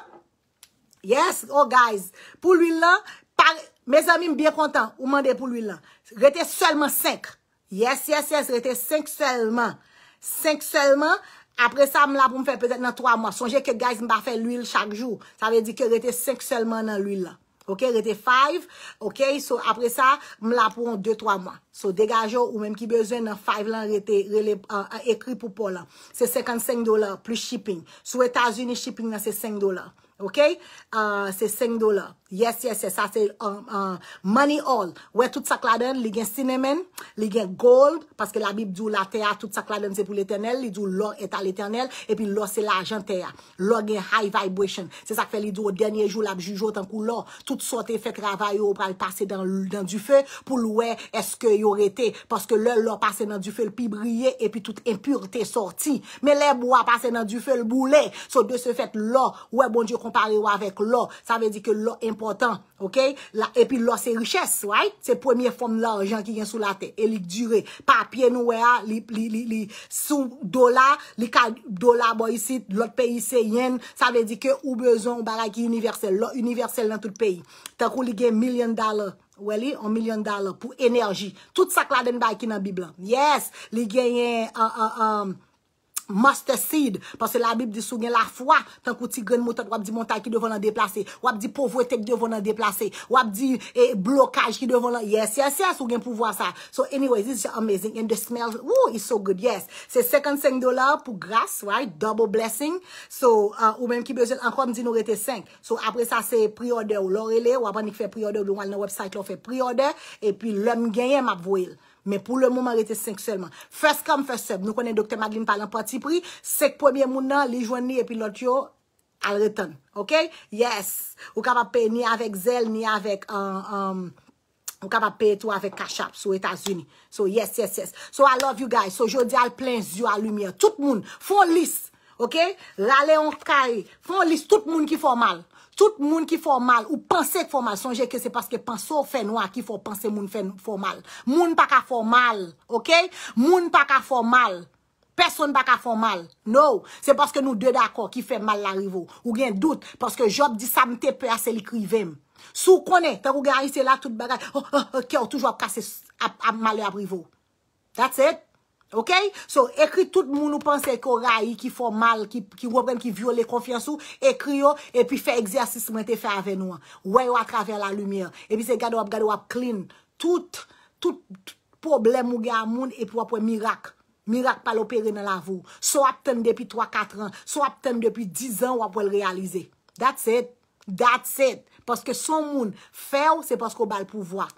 Speaker 1: Yes, oh guys! Pou lwi lan, mes amin biye kontan. Ou mande pou lwi lan? Rete selman 5. Yes, yes, yes, rete 5 selman. 5 selman. Apre sa, m la pou m fè pezet nan 3 mwa. Sonje ke gaj m ba fè l'huil chak jou. Sa ve di ke rete 5 selman nan l'huil la. Ok, rete 5. Ok, so apre sa, m la pou 2-3 mwa. So degajo ou menm ki bezen nan 5 lan rete ekri pou pou la. Se 55 dolar plus shipping. Sou Etats-Unis, shipping nan se 5 dolar. Ok, se 5 dolar. Yes, yes, yes, sa se money all. Ouè, tout sa kladen, li gen cinnamon, li gen gold, paske la bib di ou la tea, tout sa kladen se pou l'Eternel, li di ou lor etal Eternel, epi lor se la jantea. Lor gen high vibration. Se sa kfe li di ou denye jou la jujotan kou lor, tout sa te fet ravay ou pral pase dan du fe, pou lor eske yore te, paske lor lor pase nan du fe lpibriye, epi tout impurete sorti. Me le bo a pase nan du fe lbou le, so de se fet lor, ouè bon diou kompare ou avèk lor, sa ve di ke lor impurete, Ok, epi lo se riches, wey, se premier form la anjan ki gen sou la te, e ah, li dure, papye nou wey a, li sou do la, li ka do la bo yisi, lot peyi se yen, sa ve di ke ou bezon ou bagay ki universel, lot universel nan tout peyi, ta kou li gen million dollar, wey li, ou million dollar pou enerji, tout sak la den bay ki nan biblan, yes, li gen yen, a, a, a, a, master seed, parce la bib di sou gen la fwa, tankou tigren motot, wap di montaj ki devon an deplase, wap di povwete ki devon an deplase, wap di eh, blokaj ki devon an, yes, yes, yes, sou gen pou vwa sa, so anyway, this is amazing, and the smell, wou, it's so good, yes, se 55 dolar pou gras, double blessing, so, euh, ou menm ki besen, ankom di nou rete 5, so apre sa se priode ou lore le, wapan ni fe priode ou loun an website lo fe priode, e pi lom genye map vwele, Men pou le mouman rete sensuelman. Fes kam feseb. Nou konen Dr. Maglin palan pati pri. Sek premier moun nan, li jwenni epi lot yo, al reten. Ok? Yes. Ou kaba pe ni avek zel, ni avek, euh, euh, ou kaba pe tou avek kachap sou Etats-Unis. So, yes, yes, yes. So, I love you guys. So, jodi al plen zyo al lumye. Tout moun. Fon lis. Ok? La leon kari. Fon lis tout moun ki fon mal. Ok? Tout moun ki fò mal ou panse fò mal, sonje ke se paske panso fè nou a ki fò panse moun fè fò mal. Moun pa ka fò mal, ok? Moun pa ka fò mal. Pèson pa ka fò mal. No, se paske nou dè dakò ki fè mal la rivo. Ou gen dout, paske job di samte pè asè likri vem. Sou konè, tan ou gen aise la tout bagaj, ok, oh, oh, oh, ou toujwa kase malè aprivo. That's it. Ok? So, ekri tout moun ou panse kora yi ki fò mal, ki wopren, ki vyo le konfiansou, ekri yo, epi fè eksersis mwen te fè avè nou an. Wè yo a trafè la lumiè. Epi se gado ap, gado ap klín. Tout, tout problem moun gen a moun epi wap wè mirak. Mirak palo peri nan la vò. So ap tem depi 3-4 an. So ap tem depi 10 an wap wè lè realize. That's it. That's it. Paske son moun fè ou, se pasko bal pou wak.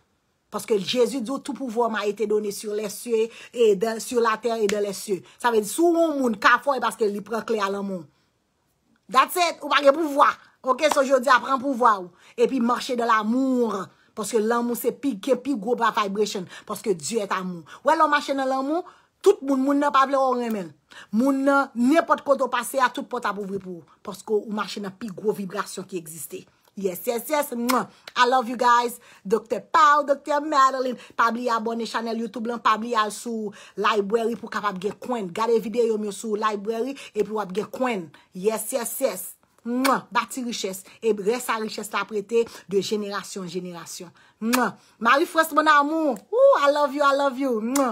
Speaker 1: Paske jesu diyo tout pouvo ma ite doni sur lesye, sur la terre et de lesye. Sa ve di sou moun moun kafon e paske li prek le alamoun. That's it, ou pa ge pouvo. Ok, so jodi apren pouvo. E pi morshe de lamoun, paske lamoun se pi ge pi gro pa vibration, paske diyo et amoun. Ou el o morshe de lamoun, tout moun moun nan pable ou remen. Moun nan nipot koto pase a tout pot apouvri pou. Paske ou morshe de pi gro vibration ki existe. yes, yes, yes, mwa, I love you guys, Dr. Pau, Dr. Madeline, pabli abone chanel Youtube lan, pabli al sou library pou kapabge coin, gade videyo myo sou library e pou apge coin, yes, yes, yes, mwa, bati riches, e res sa riches la prete de jenerasyon, jenerasyon, mwa, mari fwes mwen amon, ou, I love you, I love you, mwa.